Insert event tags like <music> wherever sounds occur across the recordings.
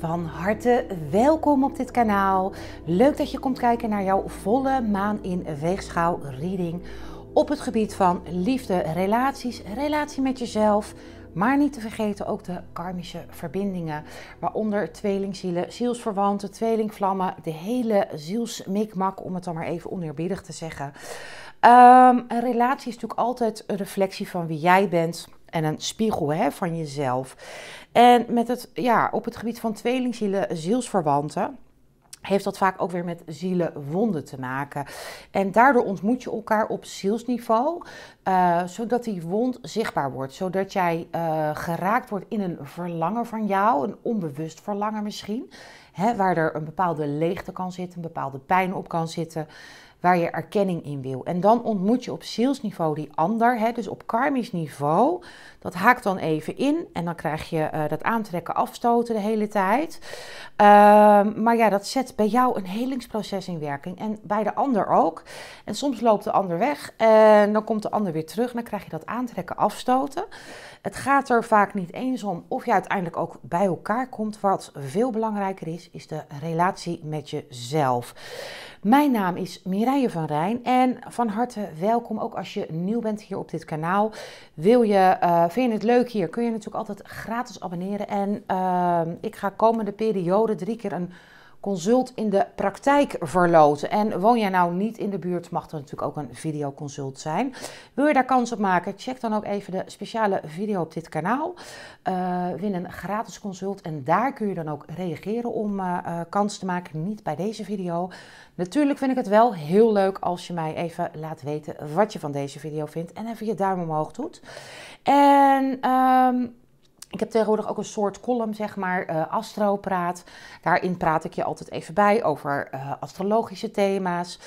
Van harte welkom op dit kanaal. Leuk dat je komt kijken naar jouw volle maan in weegschaal reading op het gebied van liefde, relaties, relatie met jezelf, maar niet te vergeten ook de karmische verbindingen, waaronder tweelingzielen, zielsverwanten, tweelingvlammen, de hele zielsmikmak, om het dan maar even oneerbiedig te zeggen. Ehm, een relatie is natuurlijk altijd een reflectie van wie jij bent en een spiegel hè, van jezelf. En met het, ja, op het gebied van tweelingzielen, zielsverwanten heeft dat vaak ook weer met zielenwonden te maken. En daardoor ontmoet je elkaar op zielsniveau, eh, zodat die wond zichtbaar wordt. Zodat jij eh, geraakt wordt in een verlangen van jou, een onbewust verlangen misschien, hè, waar er een bepaalde leegte kan zitten, een bepaalde pijn op kan zitten waar je erkenning in wil. En dan ontmoet je op zielsniveau die ander, hè, dus op karmisch niveau. Dat haakt dan even in en dan krijg je eh, dat aantrekken, afstoten de hele tijd. Ehm, maar ja, dat zet bij jou een helingsproces in werking en bij de ander ook. En soms loopt de ander weg en dan komt de ander weer terug en dan krijg je dat aantrekken, afstoten. Het gaat er vaak niet eens om of je uiteindelijk ook bij elkaar komt. Wat veel belangrijker is, is de relatie met jezelf. Mijn naam is Mireille van Rijn en van harte welkom ook als je nieuw bent hier op dit kanaal. Wil je, eh, vind je het leuk hier, kun je natuurlijk altijd gratis abonneren. En ehm, ik ga komende periode drie keer een consult in de praktijk verloten. En woon jij nou niet in de buurt, mag er natuurlijk ook een videoconsult zijn. Wil je daar kans op maken? Check dan ook even de speciale video op dit kanaal. Eh, win een gratis consult en daar kun je dan ook reageren om uh, kans te maken. Niet bij deze video. Natuurlijk vind ik het wel heel leuk als je mij even laat weten wat je van deze video vindt. En even je duim omhoog doet. En... Ehm, ik heb tegenwoordig ook een soort column, zeg maar, uh, astropraat. Daarin praat ik je altijd even bij over eh, astrologische thema's.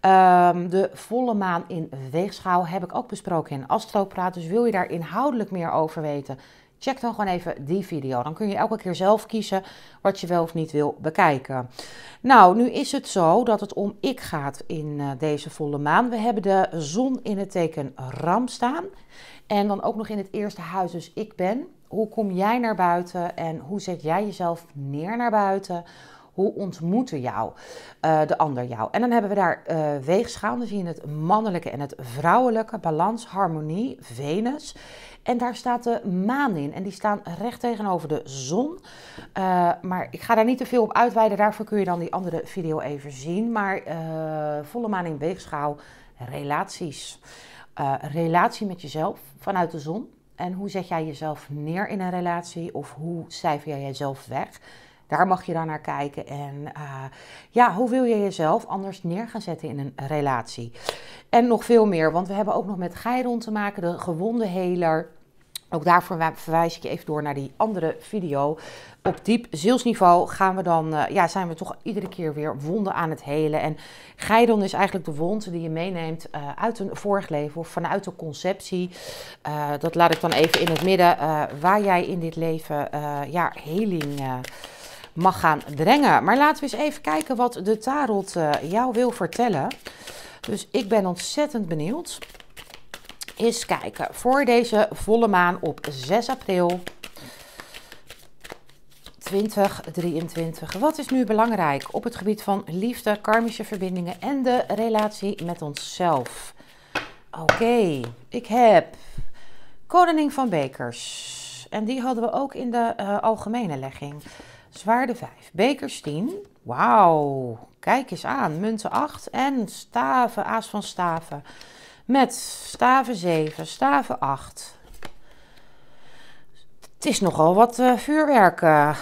Ehm, de volle maan in Weegschaal heb ik ook besproken in astropraat. Dus wil je daar inhoudelijk meer over weten, check dan gewoon even die video. Dan kun je elke keer zelf kiezen wat je wel of niet wil bekijken. Nou, nu is het zo dat het om ik gaat in eh, deze volle maan. We hebben de zon in het teken Ram staan. En dan ook nog in het eerste huis, dus ik ben hoe kom jij naar buiten en hoe zet jij jezelf neer naar buiten? Hoe ontmoeten jou eh, de ander jou? En dan hebben we daar eh, weegschaal. Dan zie je het mannelijke en het vrouwelijke, balans, harmonie, Venus. En daar staat de maan in. En die staan recht tegenover de zon. Eh, maar ik ga daar niet te veel op uitweiden. Daarvoor kun je dan die andere video even zien. Maar volle maan in weegschaal, relaties. relatie met jezelf vanuit de zon. En hoe zet jij jezelf neer in een relatie? Of hoe cijfer jij jezelf weg? Daar mag je dan naar kijken. En eh, ja, hoe wil je jezelf anders neer gaan zetten in een relatie? En nog veel meer, want we hebben ook nog met Geiron te maken, de gewonde heler. Ook daarvoor verwijs ik je even door naar die andere video. Op diep zielsniveau gaan we dan, eh, ja, zijn we toch iedere keer weer wonden aan het helen. En Geidon is eigenlijk de wond die je meeneemt eh, uit een vorig leven of vanuit de conceptie. Eh, dat laat ik dan even in het midden. waar jij in dit leven uh, ja, heling mag gaan brengen. Maar laten we eens even kijken wat de tarot jou wil vertellen. Dus ik ben ontzettend benieuwd eens kijken voor deze volle maan op 6 april 2023. Wat is nu belangrijk op het gebied van liefde, karmische verbindingen en de relatie met onszelf? Oké, ik heb koning van Bekers. En die hadden we ook in de eh, algemene legging. Zwaarde 5, Bekers 10. Wauw, kijk eens aan. Munten 8 en staven, aas van staven met staven 7, staven 8. Het is nogal wat uh, vuurwerk. Eh.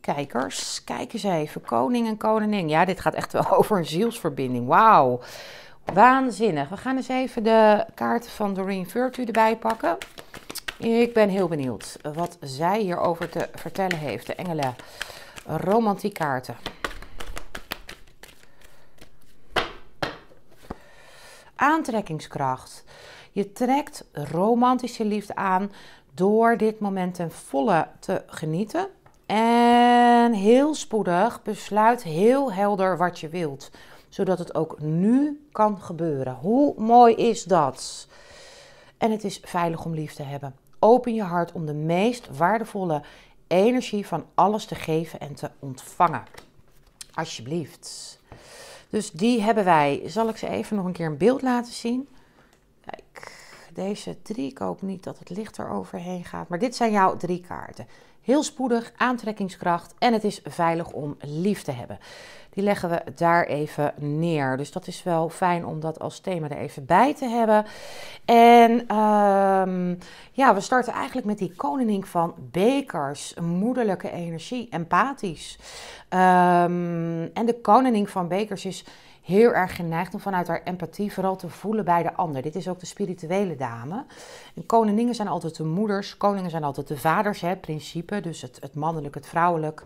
Kijkers, kijk eens even. Koning en koningin. Ja, dit gaat echt wel <laughs> over een zielsverbinding. Wauw. Waanzinnig. We gaan eens even de kaarten van Doreen Virtue erbij pakken. Ik ben heel benieuwd wat zij hierover te vertellen heeft. De engelen romantiek kaarten. aantrekkingskracht. Je trekt romantische liefde aan door dit moment ten volle te genieten. En heel spoedig besluit heel helder wat je wilt, zodat het ook nu kan gebeuren. Hoe mooi is dat? En het is veilig om lief te hebben. Open je hart om de meest waardevolle energie van alles te geven en te ontvangen. Alsjeblieft. Dus die hebben wij. Zal ik ze even nog een keer een beeld laten zien? Kijk, deze drie. Ik hoop niet dat het licht overheen gaat. Maar dit zijn jouw drie kaarten. Heel spoedig, aantrekkingskracht en het is veilig om lief te hebben. Die leggen we daar even neer. Dus dat is wel fijn om dat als thema er even bij te hebben. En ehm, ja, we starten eigenlijk met die koningin van bekers. Moederlijke energie, empathisch. Ehm, en de koningin van bekers is heel erg geneigd om vanuit haar empathie vooral te voelen bij de ander. Dit is ook de spirituele dame. En koninginnen zijn altijd de moeders, koningen zijn altijd de vaders, hè, principe. Dus het, het mannelijk, het vrouwelijk.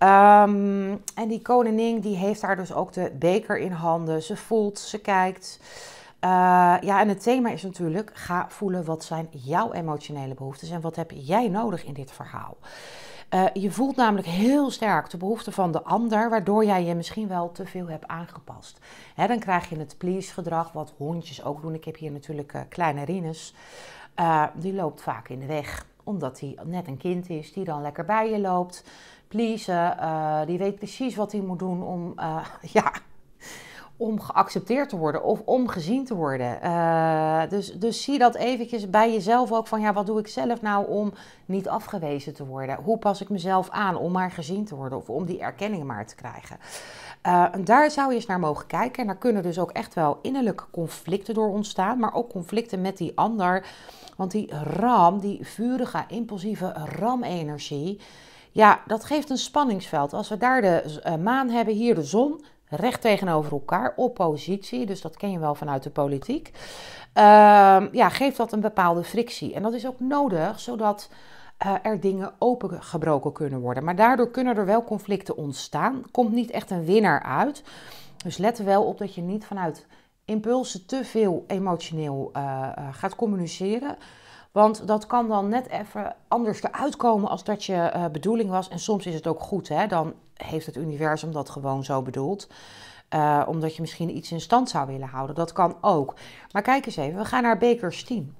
Ehm, en die koningin die heeft daar dus ook de beker in handen. Ze voelt, ze kijkt. Eh, ja, en het thema is natuurlijk: ga voelen wat zijn jouw emotionele behoeftes en wat heb jij nodig in dit verhaal. Eh, je voelt namelijk heel sterk de behoefte van de ander, waardoor jij je misschien wel te veel hebt aangepast. Hè, dan krijg je het please-gedrag, wat hondjes ook doen. Ik heb hier natuurlijk uh, kleine Rinus. die loopt vaak in de weg, omdat hij net een kind is, die dan lekker bij je loopt pleasen. Eh, die weet precies wat hij moet doen om, eh, <laughs> ja, om geaccepteerd te worden of om gezien te worden. Eh, dus, dus zie dat eventjes bij jezelf ook van ja, wat doe ik zelf nou om niet afgewezen te worden? Hoe pas ik mezelf aan om maar gezien te worden of om die erkenning maar te krijgen? en daar zou je eens naar mogen kijken. En daar kunnen dus ook echt wel innerlijke conflicten door ontstaan, maar ook conflicten met die ander. Want die ram, die vurige, impulsieve ramenergie, energie ja, dat geeft een spanningsveld. Als we daar de eh, maan hebben, hier de zon, recht tegenover elkaar, oppositie, dus dat ken je wel vanuit de politiek. Ehm, ja, geeft dat een bepaalde frictie. En dat is ook nodig, zodat eh, er dingen opengebroken kunnen worden. Maar daardoor kunnen er wel conflicten ontstaan. Komt niet echt een winnaar uit. Dus let er wel op dat je niet vanuit impulsen te veel emotioneel eh, gaat communiceren. Want dat kan dan net even anders eruit komen als dat je eh, bedoeling was. En soms is het ook goed, hè? dan heeft het universum dat gewoon zo bedoeld. Eh, omdat je misschien iets in stand zou willen houden. Dat kan ook. Maar kijk eens even, we gaan naar bekers 10.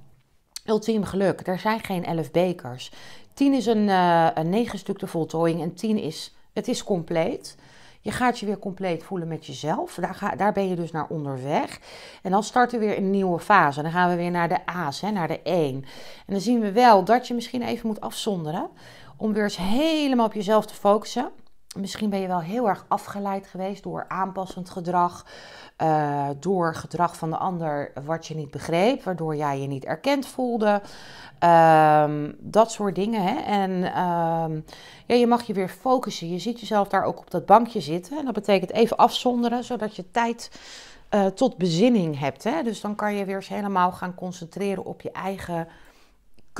Ultiem geluk. Er zijn geen 11 bekers. 10 is een, uh, een 9 voltooiing en 10 is, het is compleet. Je gaat je weer compleet voelen met jezelf. Daar, ga, daar ben je dus naar onderweg. En dan starten we weer een nieuwe fase. Dan gaan we weer naar de A's, hè, naar de 1. En dan zien we wel dat je misschien even moet afzonderen. Om weer eens helemaal op jezelf te focussen. Misschien ben je wel heel erg afgeleid geweest door aanpassend gedrag, eh, door gedrag van de ander wat je niet begreep, waardoor jij je niet erkend voelde. Ehm, dat soort dingen. Hè? En ehm, ja, je mag je weer focussen. Je ziet jezelf daar ook op dat bankje zitten. En dat betekent even afzonderen, zodat je tijd eh, tot bezinning hebt. Hè? Dus dan kan je weer eens helemaal gaan concentreren op je eigen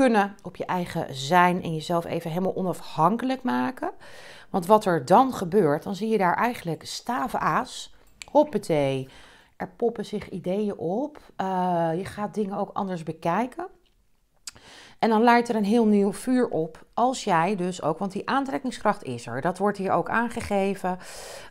kunnen, op je eigen zijn en jezelf even helemaal onafhankelijk maken. Want wat er dan gebeurt, dan zie je daar eigenlijk stavenaas, aas. er poppen zich ideeën op. Eh, je gaat dingen ook anders bekijken. En dan leidt er een heel nieuw vuur op. Als jij dus ook, want die aantrekkingskracht is er. Dat wordt hier ook aangegeven.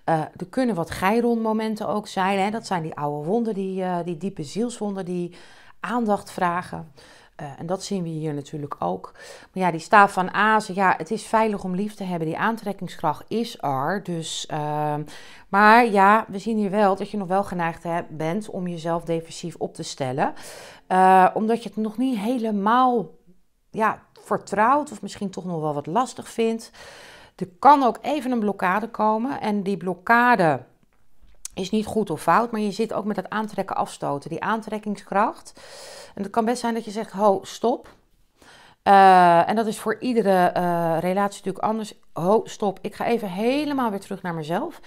Eh, er kunnen wat geironmomenten ook zijn. Hè? Dat zijn die oude wonden, die, eh, die diepe zielswonden die aandacht vragen. Eh, en dat zien we hier natuurlijk ook. Maar ja, die staaf van Azen, ja, het is veilig om lief te hebben. Die aantrekkingskracht is er. Dus, ehm, maar ja, we zien hier wel dat je nog wel geneigd hebt, bent om jezelf defensief op te stellen. Eh, omdat je het nog niet helemaal ja, vertrouwt of misschien toch nog wel wat lastig vindt. Er kan ook even een blokkade komen en die blokkade is niet goed of fout, maar je zit ook met dat aantrekken afstoten, die aantrekkingskracht. En het kan best zijn dat je zegt, ho, stop. Eh, en dat is voor iedere eh, relatie natuurlijk anders. Ho, stop, ik ga even helemaal weer terug naar mezelf.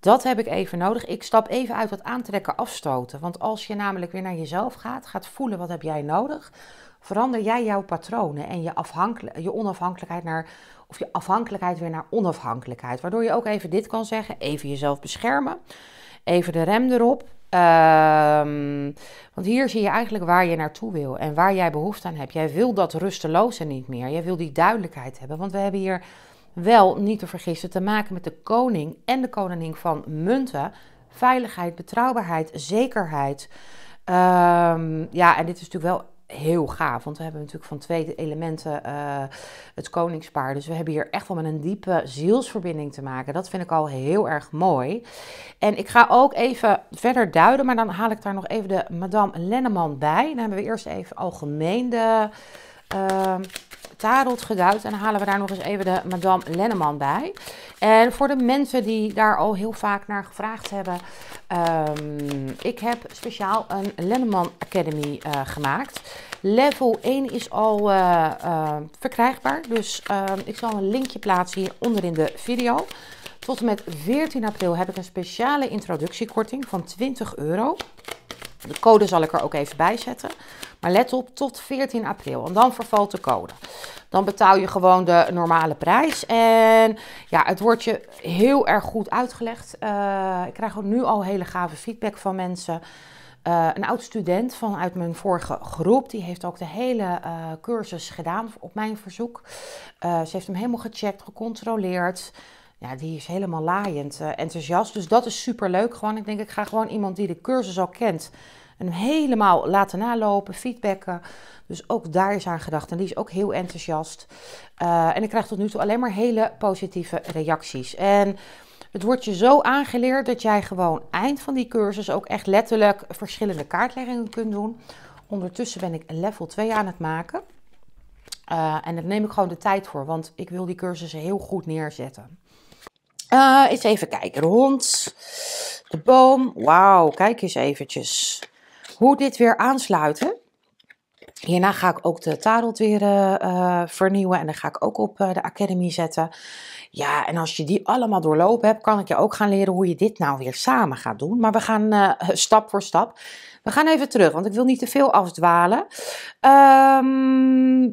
Dat heb ik even nodig. Ik stap even uit dat aantrekken afstoten. Want als je namelijk weer naar jezelf gaat, gaat voelen wat heb jij nodig, verander jij jouw patronen en je, afhankelijk, je onafhankelijkheid naar, of je afhankelijkheid weer naar onafhankelijkheid. Waardoor je ook even dit kan zeggen, even jezelf beschermen even de rem erop. Ehm, want hier zie je eigenlijk waar je naartoe wil en waar jij behoefte aan hebt. Jij wil dat rusteloze niet meer. Jij wil die duidelijkheid hebben. Want we hebben hier wel, niet te vergissen, te maken met de koning en de koningin van munten. Veiligheid, betrouwbaarheid, zekerheid. Ehm, ja, en dit is natuurlijk wel heel gaaf. Want we hebben natuurlijk van twee elementen eh, het koningspaar. Dus we hebben hier echt wel met een diepe zielsverbinding te maken. Dat vind ik al heel erg mooi. En ik ga ook even verder duiden. Maar dan haal ik daar nog even de Madame Lenneman bij. Dan hebben we eerst even algemeen de... Eh, tarot geduid. En dan halen we daar nog eens even de Madame Lenneman bij. En voor de mensen die daar al heel vaak naar gevraagd hebben. Um, ik heb speciaal een Lenneman Academy eh, gemaakt. Level 1 is al eh, eh, verkrijgbaar. Dus ehm, ik zal een linkje plaatsen hieronder in de video. Tot en met 14 april heb ik een speciale introductiekorting van 20 euro. De code zal ik er ook even bij zetten. Maar let op, tot 14 april. Want dan vervalt de code. Dan betaal je gewoon de normale prijs. En ja, het wordt je heel erg goed uitgelegd. Eh, ik krijg ook nu al hele gave feedback van mensen. Eh, een oud student vanuit mijn vorige groep, die heeft ook de hele eh, cursus gedaan op mijn verzoek. ze heeft hem helemaal gecheckt, gecontroleerd. Ja, die is helemaal laaiend enthousiast. Dus dat is super leuk. Gewoon, ik denk, ik ga gewoon iemand die de cursus al kent en helemaal laten nalopen, feedbacken. Dus ook daar is aan gedacht. En die is ook heel enthousiast. Eh, en ik krijg tot nu toe alleen maar hele positieve reacties. En het wordt je zo aangeleerd dat jij gewoon eind van die cursus ook echt letterlijk verschillende kaartleggingen kunt doen. Ondertussen ben ik level 2 aan het maken. Eh, en daar neem ik gewoon de tijd voor, want ik wil die cursussen heel goed neerzetten. Eh, eens even kijken. De hond, de boom. Wauw, kijk eens eventjes. Hoe dit weer aansluiten. Hierna ga ik ook de tarot weer eh, eh, vernieuwen en dan ga ik ook op eh, de academy zetten. Ja, en als je die allemaal doorlopen hebt, kan ik je ook gaan leren hoe je dit nou weer samen gaat doen. Maar we gaan <laughs> stap voor stap. We gaan even terug, want ik wil niet te veel afdwalen. Um,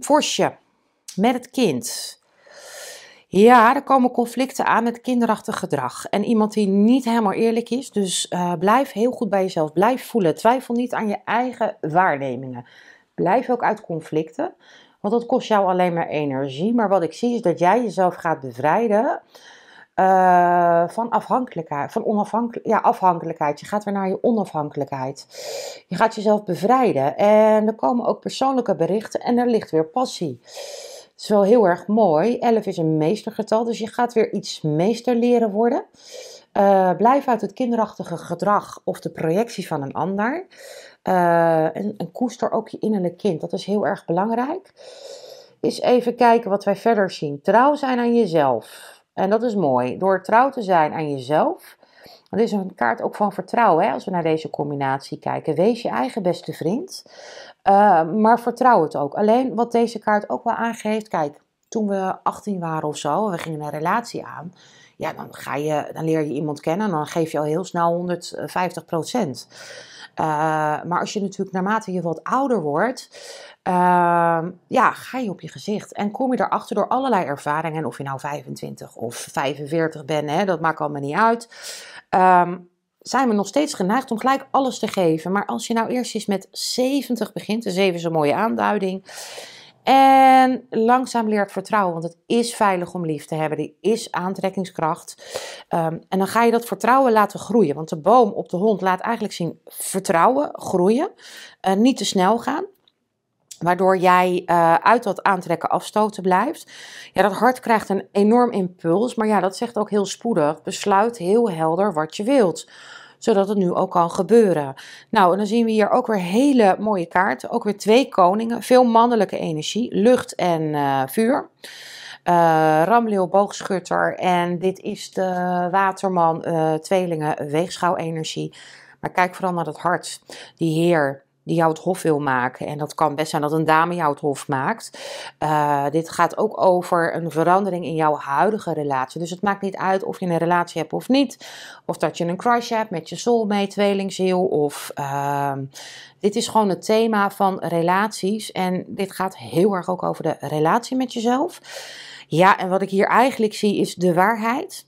met het kind. Ja, er komen conflicten aan met kinderachtig gedrag. En iemand die niet helemaal eerlijk is. Dus eh, blijf heel goed bij jezelf. Blijf voelen. Twijfel niet aan je eigen waarnemingen. Blijf ook uit conflicten. Want dat kost jou alleen maar energie. Maar wat ik zie is dat jij jezelf gaat bevrijden. Eh, van afhankelijkheid, van onafhankelijk, ja, afhankelijkheid. Je gaat weer naar je onafhankelijkheid. Je gaat jezelf bevrijden. En er komen ook persoonlijke berichten en er ligt weer passie is wel heel erg mooi. 11 is een meestergetal, dus je gaat weer iets meester leren worden. Eh, blijf uit het kinderachtige gedrag of de projectie van een ander. Eh, en, en, koester ook je innerlijk kind. Dat is heel erg belangrijk. Is even kijken wat wij verder zien. Trouw zijn aan jezelf. En dat is mooi. Door trouw te zijn aan jezelf het is een kaart ook van vertrouwen, hè, als we naar deze combinatie kijken. Wees je eigen beste vriend, eh, maar vertrouw het ook. Alleen wat deze kaart ook wel aangeeft, kijk, toen we 18 waren of zo, we gingen een relatie aan. Ja, dan, ga je, dan leer je iemand kennen en dan geef je al heel snel 150 eh, procent. Eh, maar als je natuurlijk naarmate je wat ouder wordt, ehm, ja, ga je op je gezicht. En kom je erachter door allerlei ervaringen, of je nou 25 of 45 bent, hè, dat maakt allemaal niet uit. Ehm, zijn we nog steeds geneigd om gelijk alles te geven. Maar als je nou eerst eens met 70 begint, de 7 is een mooie aanduiding. En langzaam leert vertrouwen, want het is veilig om lief te hebben. Die is aantrekkingskracht. Ehm, en dan ga je dat vertrouwen laten groeien. Want de boom op de hond laat eigenlijk zien vertrouwen groeien. Eh, niet te snel gaan. Waardoor jij eh, uit dat aantrekken afstoten blijft. Ja, dat hart krijgt een enorm impuls. Maar ja, dat zegt ook heel spoedig. Besluit heel helder wat je wilt zodat het nu ook kan gebeuren. Nou, en dan zien we hier ook weer hele mooie kaarten. Ook weer twee koningen, veel mannelijke energie, lucht en eh, vuur. Uh, eh, Ramleel boogschutter en dit is de waterman uh, tweelingen weegschaal energie. Maar kijk vooral naar het hart, die heer die jou het hof wil maken. En dat kan best zijn dat een dame jou het hof maakt. Eh, dit gaat ook over een verandering in jouw huidige relatie. Dus het maakt niet uit of je een relatie hebt of niet. Of dat je een crush hebt met je soulmate, tweelingziel. Of, ehm, dit is gewoon het thema van relaties. En dit gaat heel erg ook over de relatie met jezelf. Ja, en wat ik hier eigenlijk zie is de waarheid.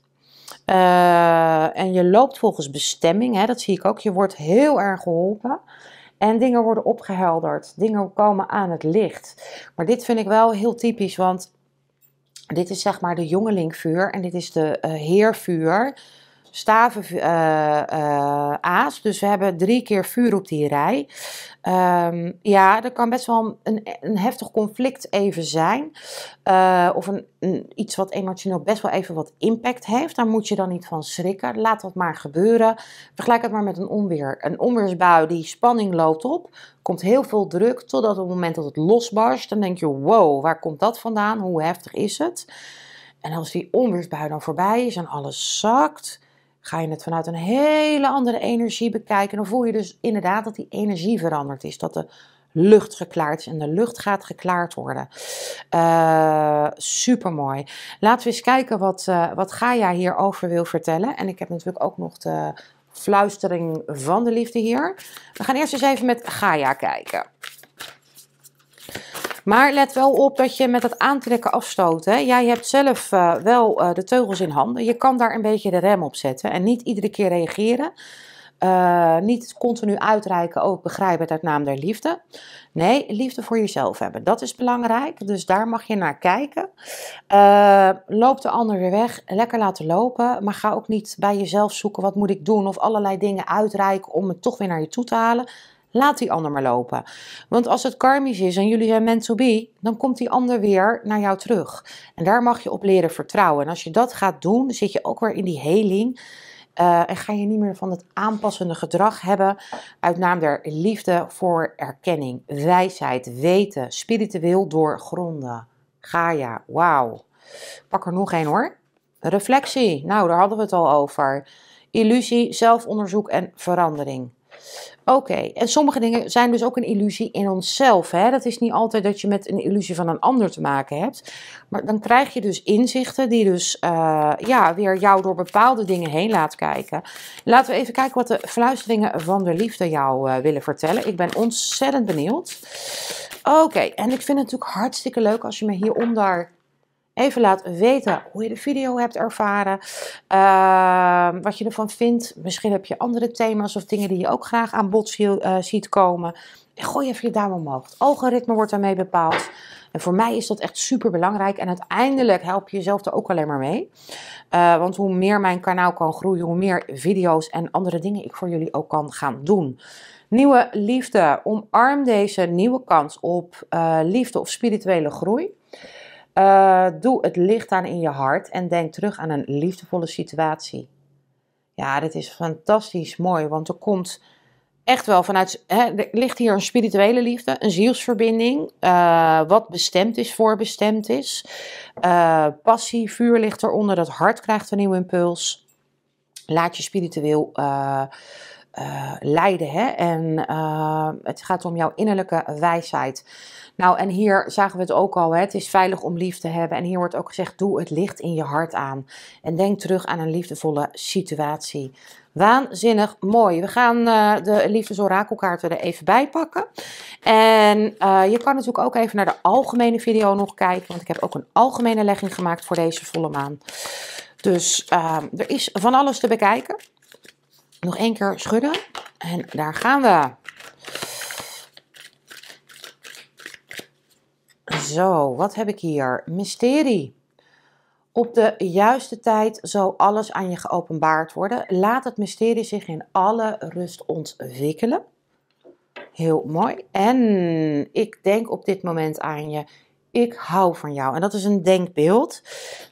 Eh, en je loopt volgens bestemming, hè, dat zie ik ook. Je wordt heel erg geholpen. En dingen worden opgehelderd, dingen komen aan het licht. Maar dit vind ik wel heel typisch, want dit is zeg maar de jongelingvuur en dit is de eh, heervuur staven eh, eh, aas. Dus we hebben drie keer vuur op die rij. Ehm, ja, er kan best wel een, een heftig conflict even zijn. Eh, of een, iets wat emotioneel best wel even wat impact heeft. Daar moet je dan niet van schrikken. Laat dat maar gebeuren. Vergelijk het maar met een onweer. Een onweersbui, die spanning loopt op. Komt heel veel druk, totdat op het moment dat het losbarst... dan denk je, wow, waar komt dat vandaan? Hoe heftig is het? En als die onweersbui dan voorbij is en alles zakt, ga je het vanuit een hele andere energie bekijken. Dan voel je dus inderdaad dat die energie veranderd is. Dat de lucht geklaard is en de lucht gaat geklaard worden. Uh, eh, Super mooi. Laten we eens kijken wat, uh, wat Gaia hierover wil vertellen. En ik heb natuurlijk ook nog de fluistering van de liefde hier. We gaan eerst eens even met Gaia kijken. Maar let wel op dat je met het aantrekken afstoot. Hè. Jij hebt zelf eh, wel eh, de teugels in handen. Je kan daar een beetje de rem op zetten. En niet iedere keer reageren. Eh, niet continu uitreiken, ook oh, begrijpen uit naam der liefde. Nee, liefde voor jezelf hebben. Dat is belangrijk, dus daar mag je naar kijken. loop de ander weer weg, lekker laten lopen. Maar ga ook niet bij jezelf zoeken, wat moet ik doen? Of allerlei dingen uitreiken om het toch weer naar je toe te halen. Laat die ander maar lopen. Want als het karmisch is en jullie zijn meant to be, dan komt die ander weer naar jou terug. En daar mag je op leren vertrouwen. En als je dat gaat doen, zit je ook weer in die heling. Eh, en ga je niet meer van het aanpassende gedrag hebben uit naam der liefde voor erkenning, wijsheid, weten, spiritueel doorgronden. Ga ja, wauw. Pak er nog één hoor. Reflectie, nou daar hadden we het al over. Illusie, zelfonderzoek en verandering. Oké, en sommige dingen zijn dus ook een illusie in onszelf. Hè? Dat is niet altijd dat je met een illusie van een ander te maken hebt. Maar dan krijg je dus inzichten die dus eh, ja, weer jou door bepaalde dingen heen laat kijken. Laten we even kijken wat de fluisteringen van de liefde jou eh, willen vertellen. Ik ben ontzettend benieuwd. Oké, en ik vind het natuurlijk hartstikke leuk als je me hieronder Even laat weten hoe je de video hebt ervaren, ehm, wat je ervan vindt. Misschien heb je andere thema's of dingen die je ook graag aan bod eh, ziet komen. gooi even je duim omhoog. Het algoritme wordt daarmee bepaald. En voor mij is dat echt super belangrijk. En uiteindelijk help je jezelf er ook alleen maar mee. Eh, want hoe meer mijn kanaal kan groeien, hoe meer video's en andere dingen ik voor jullie ook kan gaan doen. Nieuwe liefde. Omarm deze nieuwe kans op eh, liefde of spirituele groei. Eh, doe het licht aan in je hart en denk terug aan een liefdevolle situatie. Ja, dit is fantastisch mooi, want er komt echt wel vanuit. Hè, er ligt hier een spirituele liefde, een zielsverbinding, eh, wat bestemd is, voorbestemd is. Eh, passie, vuur ligt eronder, dat hart krijgt een nieuwe impuls. Laat je spiritueel uh, eh, leiden. Hè? En eh, het gaat om jouw innerlijke wijsheid. Nou, en hier zagen we het ook al. Hè? Het is veilig om lief te hebben. En hier wordt ook gezegd: doe het licht in je hart aan. En denk terug aan een liefdevolle situatie. Waanzinnig mooi. We gaan uh, de liefdesorakelkaarten er even bij pakken. En je kan natuurlijk ook even naar de algemene video nog kijken. Want ik heb ook een algemene legging gemaakt voor deze volle maan. Dus er is van alles te bekijken. Nog één keer schudden. En daar gaan we. Zo, wat heb ik hier? Mysterie. Op de juiste tijd zal alles aan je geopenbaard worden. Laat het mysterie zich in alle rust ontwikkelen. Heel mooi. En ik denk op dit moment aan je. Ik hou van jou. En dat is een denkbeeld.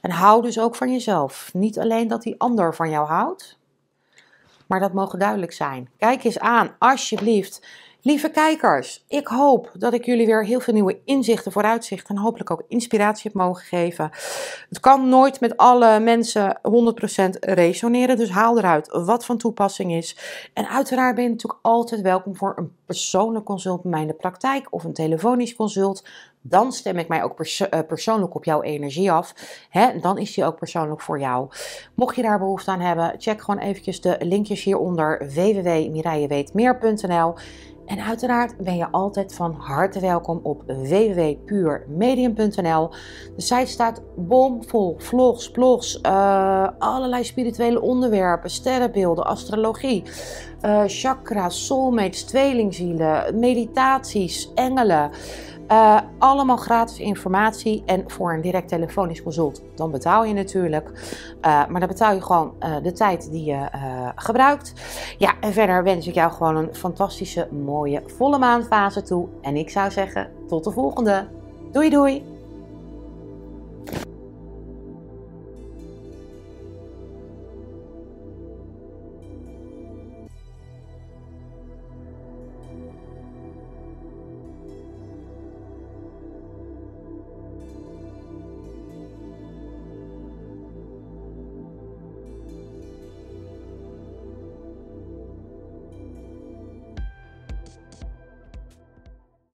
En hou dus ook van jezelf. Niet alleen dat die ander van jou houdt, maar dat mogen duidelijk zijn. Kijk eens aan, alsjeblieft, Lieve kijkers, ik hoop dat ik jullie weer heel veel nieuwe inzichten, vooruitzichten en hopelijk ook inspiratie heb mogen geven. Het kan nooit met alle mensen 100% resoneren, dus haal eruit wat van toepassing is. En uiteraard ben je natuurlijk altijd welkom voor een persoonlijk consult bij mij in de praktijk of een telefonisch consult. Dan stem ik mij ook eh, persoonlijk op jouw energie af. Hè? Dan is die ook persoonlijk voor jou. Mocht je daar behoefte aan hebben, check gewoon eventjes de linkjes hieronder www.mireijeweetmeer.nl en uiteraard ben je altijd van harte welkom op www.puurmedium.nl. De site staat bomvol vlogs, blogs, eh, allerlei spirituele onderwerpen, sterrenbeelden, astrologie, uh, eh, chakra, soulmates, tweelingzielen, meditaties, engelen. Eh, allemaal gratis informatie en voor een direct telefonisch consult. Dan betaal je natuurlijk, eh, maar dan betaal je gewoon eh, de tijd die je gebruikt. Ja, en verder wens ik jou gewoon een fantastische, mooie volle maanfase toe. En ik zou zeggen, tot de volgende. Doei doei!